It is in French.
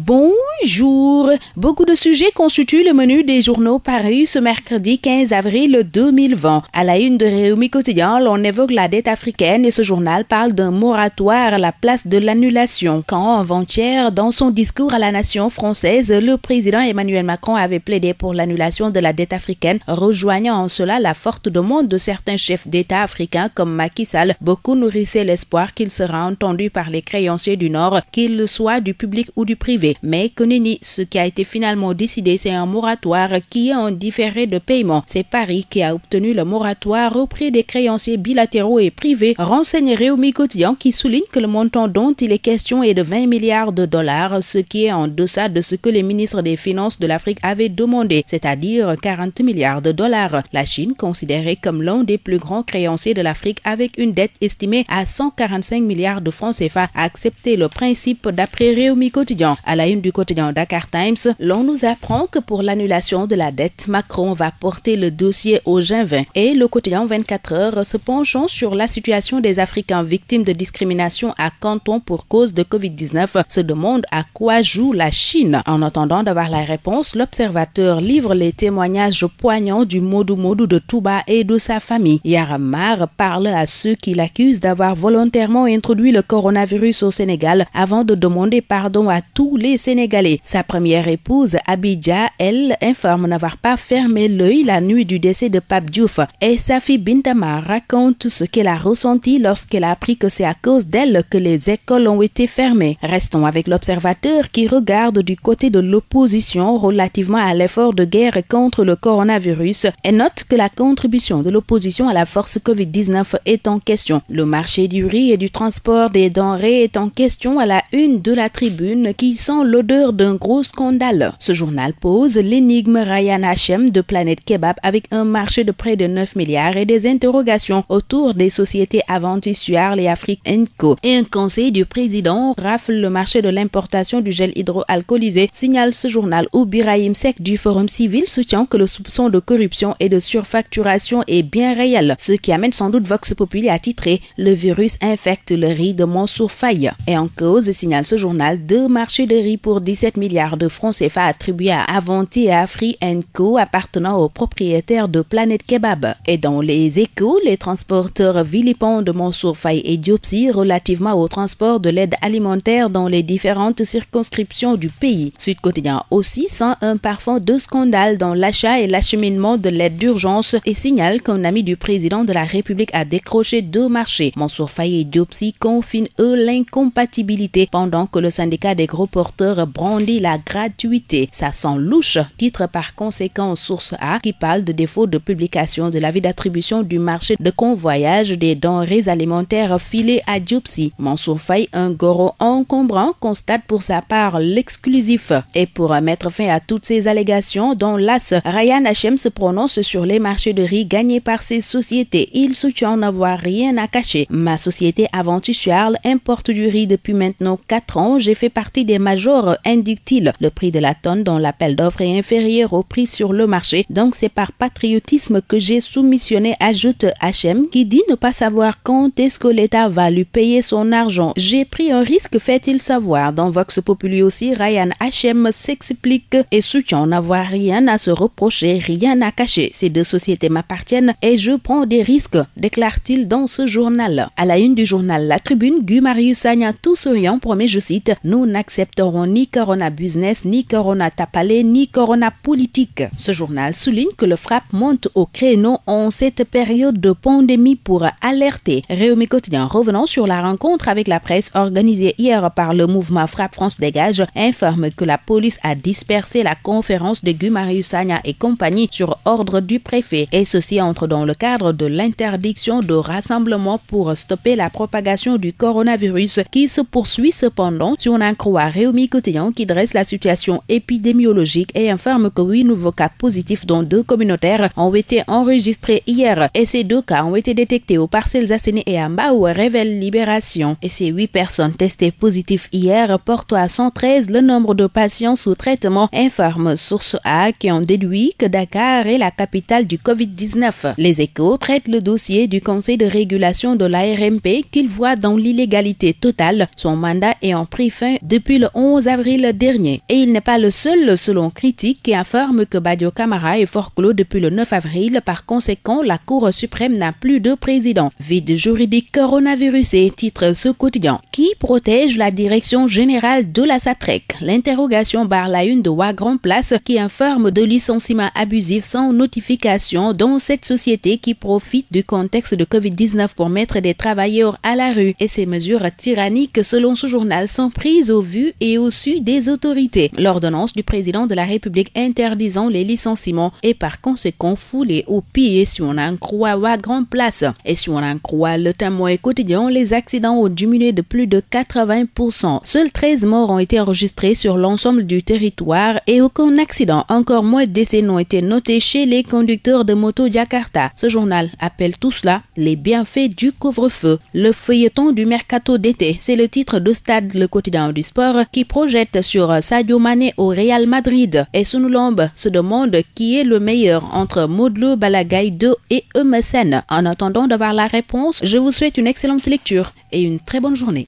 Bonjour. Beaucoup de sujets constituent le menu des journaux parus ce mercredi 15 avril 2020. À la une de Réumi Quotidien, l'on évoque la dette africaine et ce journal parle d'un moratoire à la place de l'annulation. Quand avant-hier, dans son discours à la nation française, le président Emmanuel Macron avait plaidé pour l'annulation de la dette africaine, rejoignant en cela la forte demande de certains chefs d'État africains comme Macky Sall. Beaucoup nourrissaient l'espoir qu'il sera entendu par les créanciers du Nord, qu'il soit du public ou du privé. Mais Konini, ce qui a été finalement décidé, c'est un moratoire qui est en différé de paiement. C'est Paris qui a obtenu le moratoire auprès des créanciers bilatéraux et privés, renseigne Réumi Quotidien qui souligne que le montant dont il est question est de 20 milliards de dollars, ce qui est en deçà de ce que les ministres des Finances de l'Afrique avaient demandé, c'est-à-dire 40 milliards de dollars. La Chine, considérée comme l'un des plus grands créanciers de l'Afrique avec une dette estimée à 145 milliards de francs CFA, a accepté le principe d'après Réumi Quotidien la une du quotidien Dakar Times, l'on nous apprend que pour l'annulation de la dette, Macron va porter le dossier au G20. Et le quotidien 24 heures se penchant sur la situation des Africains victimes de discrimination à Canton pour cause de Covid-19 se demande à quoi joue la Chine. En attendant d'avoir la réponse, l'observateur livre les témoignages poignants du Modou Modou de Touba et de sa famille. Yaramar parle à ceux qui l'accusent d'avoir volontairement introduit le coronavirus au Sénégal avant de demander pardon à tous les Sénégalais Sa première épouse, Abidja, elle, informe n'avoir pas fermé l'œil la nuit du décès de Pape Diouf. Et sa fille Bintama raconte ce qu'elle a ressenti lorsqu'elle a appris que c'est à cause d'elle que les écoles ont été fermées. Restons avec l'observateur qui regarde du côté de l'opposition relativement à l'effort de guerre contre le coronavirus et note que la contribution de l'opposition à la force COVID-19 est en question. Le marché du riz et du transport des denrées est en question à la une de la tribune qui sont l'odeur d'un gros scandale. Ce journal pose l'énigme Ryan H.M. de Planète Kebab avec un marché de près de 9 milliards et des interrogations autour des sociétés Aventis, et Afrique Enco. Et un conseil du président rafle le marché de l'importation du gel hydroalcoolisé, signale ce journal où Birahim Sek du Forum civil soutient que le soupçon de corruption et de surfacturation est bien réel, ce qui amène sans doute Vox Populi à titrer Le virus infecte le riz de Mansour Faye. Et en cause, signale ce journal, deux marchés de riz pour 17 milliards de francs CFA attribués à Avanti et Afri Co appartenant aux propriétaires de Planète Kebab. Et dans les échos, les transporteurs vilipendent de Mansour Faye et Diopsi relativement au transport de l'aide alimentaire dans les différentes circonscriptions du pays. Sud Quotidien aussi sent un parfum de scandale dans l'achat et l'acheminement de l'aide d'urgence et signale qu'un ami du président de la République a décroché deux marchés. Mansour Faye et Diopsi confinent eux l'incompatibilité pendant que le syndicat des gros porteurs brandit la gratuité. Ça sent louche, titre par conséquent Source A, qui parle de défaut de publication de l'avis d'attribution du marché de convoyage des denrées alimentaires filées à Diopsie. Mansour Faye, un goro encombrant, constate pour sa part l'exclusif. Et pour mettre fin à toutes ces allégations, dont l'AS, Ryan HM se prononce sur les marchés de riz gagnés par ses sociétés. Il soutient n'avoir rien à cacher. Ma société Aventus importe du riz depuis maintenant 4 ans. J'ai fait partie des majors indique-t-il. Le prix de la tonne dont l'appel d'offres est inférieur au prix sur le marché, donc c'est par patriotisme que j'ai soumissionné, ajoute HM, qui dit ne pas savoir quand est-ce que l'État va lui payer son argent. J'ai pris un risque, fait-il savoir. Dans Vox Populi aussi, Ryan HM s'explique et soutient n'avoir rien à se reprocher, rien à cacher. Ces deux sociétés m'appartiennent et je prends des risques, déclare-t-il dans ce journal. À la une du journal La Tribune, Gumarius Agna tout souriant, promet, je cite, nous n'acceptons ni Corona Business, ni Corona Tapalé, ni Corona Politique. Ce journal souligne que le frappe monte au créneau en cette période de pandémie pour alerter. Réumi Quotidien revenant sur la rencontre avec la presse organisée hier par le mouvement Frappe France Dégage informe que la police a dispersé la conférence de Gumarius Sagna et compagnie sur ordre du préfet et ceci entre dans le cadre de l'interdiction de rassemblement pour stopper la propagation du coronavirus qui se poursuit cependant si on en croit Réumi qui dresse la situation épidémiologique et informe que huit nouveaux cas positifs dont deux communautaires ont été enregistrés hier et ces deux cas ont été détectés aux parcelles Asséné et ou révèle Libération. Et ces huit personnes testées positives hier portent à 113 le nombre de patients sous traitement informe Source A qui ont déduit que Dakar est la capitale du Covid-19. Les échos traitent le dossier du Conseil de régulation de l'ARMP qu'il voit dans l'illégalité totale, son mandat ayant pris fin depuis le 11 avril dernier. Et il n'est pas le seul, selon Critique, qui informe que Badio Camara est clos depuis le 9 avril. Par conséquent, la Cour suprême n'a plus de président. Vide juridique coronavirus et titre ce quotidien. Qui protège la direction générale de la SATREC L'interrogation barre la une de Wagrand Place qui informe de licenciements abusifs sans notification dans cette société qui profite du contexte de COVID-19 pour mettre des travailleurs à la rue. Et ces mesures tyranniques, selon ce journal, sont prises au vu et aussi au des autorités. L'ordonnance du président de la République interdisant les licenciements est par conséquent foulée au pied si on en croit à grande place. Et si on en croit le témoin quotidien, les accidents ont diminué de plus de 80%. Seuls 13 morts ont été enregistrés sur l'ensemble du territoire et aucun accident, encore moins décès n'ont été notés chez les conducteurs de moto Jakarta. Ce journal appelle tout cela les bienfaits du couvre-feu. Le feuilleton du mercato d'été, c'est le titre de Stade Le Quotidien du Sport qui projette sur Sadio Mané au Real Madrid. Et Sunulombe se demande qui est le meilleur entre Modlo Balagaï et Emerson. En attendant d'avoir la réponse, je vous souhaite une excellente lecture et une très bonne journée.